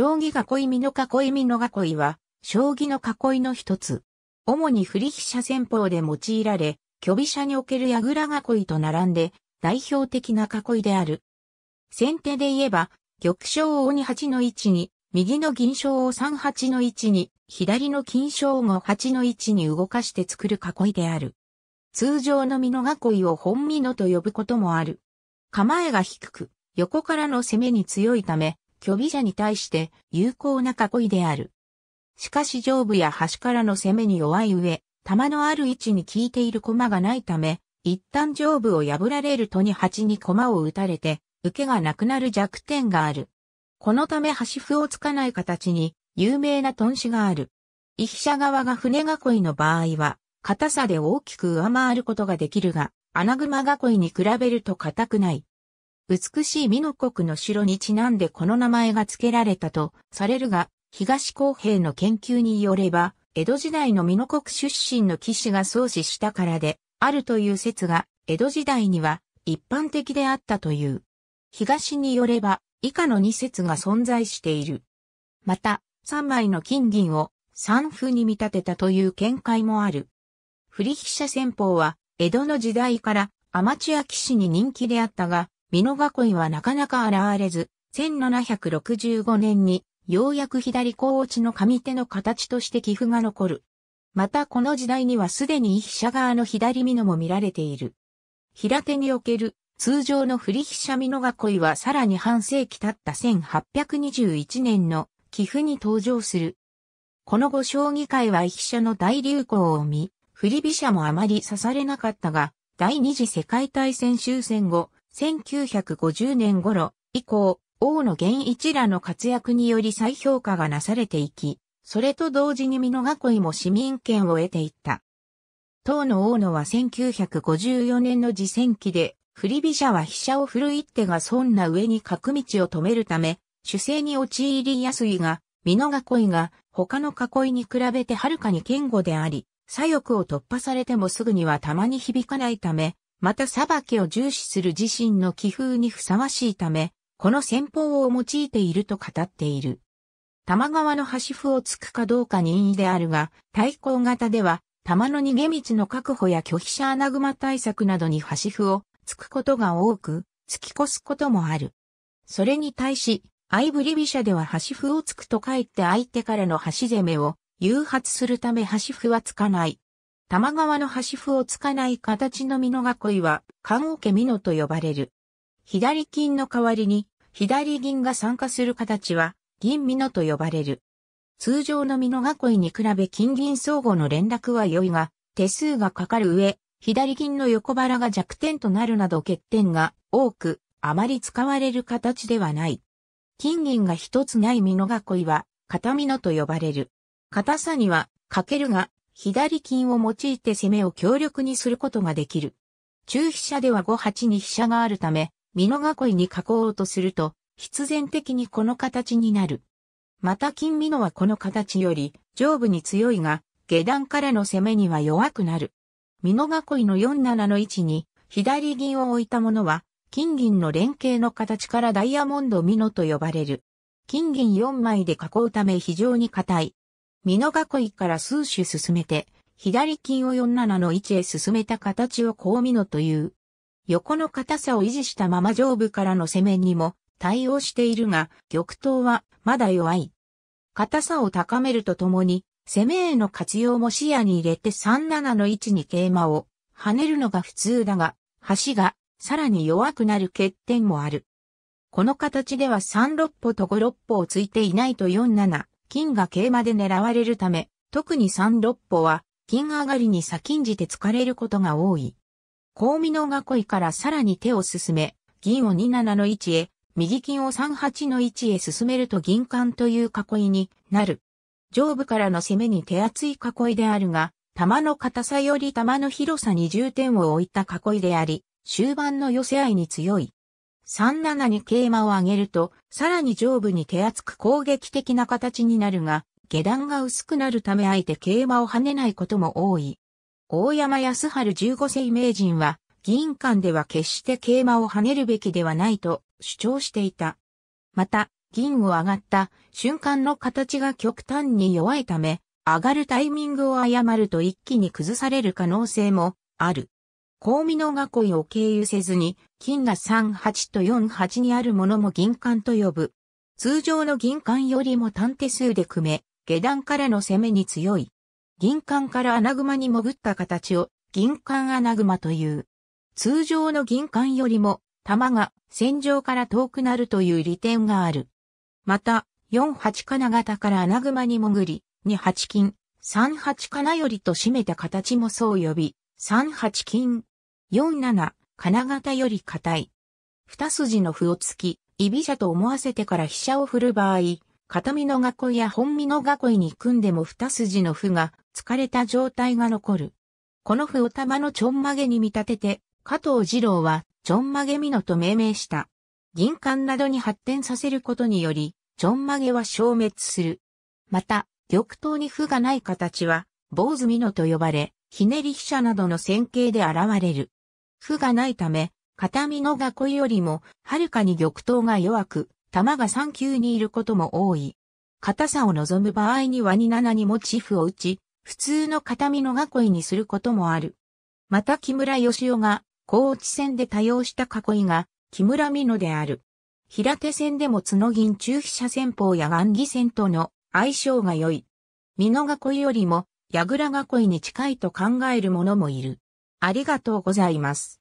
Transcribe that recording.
将棋囲みの囲いみの囲いは、将棋の囲いの一つ。主に振り飛車戦法で用いられ、虚飛車における矢倉囲いと並んで、代表的な囲いである。先手で言えば、玉将を2 8の位置に、右の銀将を3 8の位置に、左の金将を5 8の位置に動かして作る囲いである。通常の美の囲いを本美のと呼ぶこともある。構えが低く、横からの攻めに強いため、虚偽者に対して有効な囲いである。しかし上部や端からの攻めに弱い上、弾のある位置に効いている駒がないため、一旦上部を破られるとに8に駒を打たれて、受けがなくなる弱点がある。このため端歩をつかない形に、有名な頓死がある。飛車側が船囲いの場合は、硬さで大きく上回ることができるが、穴熊囲いに比べると硬くない。美しい美濃国の城にちなんでこの名前が付けられたとされるが、東公平の研究によれば、江戸時代の美濃国出身の騎士が創始したからで、あるという説が、江戸時代には一般的であったという。東によれば、以下の二説が存在している。また、三枚の金銀を三風に見立てたという見解もある。振り飛車戦法は、江戸の時代からアマチュア騎士に人気であったが、美濃囲いはなかなか現れず、1765年にようやく左高落ちの上手の形として寄付が残る。またこの時代にはすでに飛車側の左美濃も見られている。平手における通常の振り飛車美濃囲いはさらに半世紀経った1821年の寄付に登場する。この後将棋界は飛車の大流行を見、振り飛車もあまり刺されなかったが、第二次世界大戦終戦後、1950年頃以降、大野源一らの活躍により再評価がなされていき、それと同時に美濃囲いも市民権を得ていった。当の大野は1954年の自戦期で、振り飛車は飛車を振る一手が損な上に角道を止めるため、主勢に陥りやすいが、美濃囲いが他の囲いに比べてはるかに堅固であり、左翼を突破されてもすぐにはたまに響かないため、また裁きを重視する自身の気風にふさわしいため、この戦法を用いていると語っている。玉川の端歩を突くかどうか任意であるが、対抗型では、玉の逃げ道の確保や拒否者穴熊対策などに端歩を突くことが多く、突き越すこともある。それに対し、相振り飛車では端歩を突くと書いて相手からの端攻めを誘発するため端歩は突かない。玉川の端符をつかない形の美濃囲いは、関桶美濃と呼ばれる。左金の代わりに、左銀が参加する形は、銀美濃と呼ばれる。通常の美濃囲いに比べ金銀相互の連絡は良いが、手数がかかる上、左銀の横腹が弱点となるなど欠点が多く、あまり使われる形ではない。金銀が一つない美濃囲いは、片美濃と呼ばれる。硬さには、かけるが、左金を用いて攻めを強力にすることができる。中飛車では5八に飛車があるため、美濃囲いに囲おうとすると、必然的にこの形になる。また金美濃はこの形より上部に強いが、下段からの攻めには弱くなる。美濃囲いの4七の位置に、左銀を置いたものは、金銀の連携の形からダイヤモンド美濃と呼ばれる。金銀4枚で囲うため非常に硬い。美濃囲いから数種進めて、左金を47の位置へ進めた形をこう見のという。横の硬さを維持したまま上部からの攻めにも対応しているが、玉頭はまだ弱い。硬さを高めるとともに、攻めへの活用も視野に入れて37の位置に桂馬を跳ねるのが普通だが、橋がさらに弱くなる欠点もある。この形では3六歩と5六歩をついていないと47、金が桂馬で狙われるため、特に三六歩は、金上がりに先んじて疲れることが多い。香味の囲いからさらに手を進め、銀を二七の位置へ、右金を三八の位置へ進めると銀冠という囲いになる。上部からの攻めに手厚い囲いであるが、玉の硬さより玉の広さに重点を置いた囲いであり、終盤の寄せ合いに強い。3 7に桂馬を上げると、さらに上部に手厚く攻撃的な形になるが、下段が薄くなるためあえて桂馬を跳ねないことも多い。大山康春15世名人は、銀館間では決して桂馬を跳ねるべきではないと主張していた。また、銀を上がった瞬間の形が極端に弱いため、上がるタイミングを誤ると一気に崩される可能性もある。香味の囲いを経由せずに、金が38と48にあるものも銀冠と呼ぶ。通常の銀冠よりも単手数で組め、下段からの攻めに強い。銀冠から穴熊に潜った形を銀冠穴熊という。通常の銀冠よりも玉が戦場から遠くなるという利点がある。また、48金型から穴熊に潜り、28金、38金よりと締めた形もそう呼び、38金、47、金型より硬い。二筋の歩を突き、居飛車と思わせてから飛車を振る場合、片身の囲いや本身の囲いに組んでも二筋の歩が疲れた状態が残る。この歩を玉のちょんまげに見立てて、加藤二郎はちょんまげ美濃と命名した。銀冠などに発展させることにより、ちょんまげは消滅する。また、玉頭に歩がない形は、坊主美濃と呼ばれ、ひねり飛車などの線形で現れる。負がないため、片身の囲いよりも、はるかに玉頭が弱く、玉が3級にいることも多い。硬さを望む場合には2七にもチフを打ち、普通の片身の囲いにすることもある。また木村義雄が、高知戦で多用した囲いが、木村美濃である。平手戦でも角銀中飛車戦法や雁木戦との相性が良い。美濃囲いよりも、矢倉囲いに近いと考える者もいる。ありがとうございます。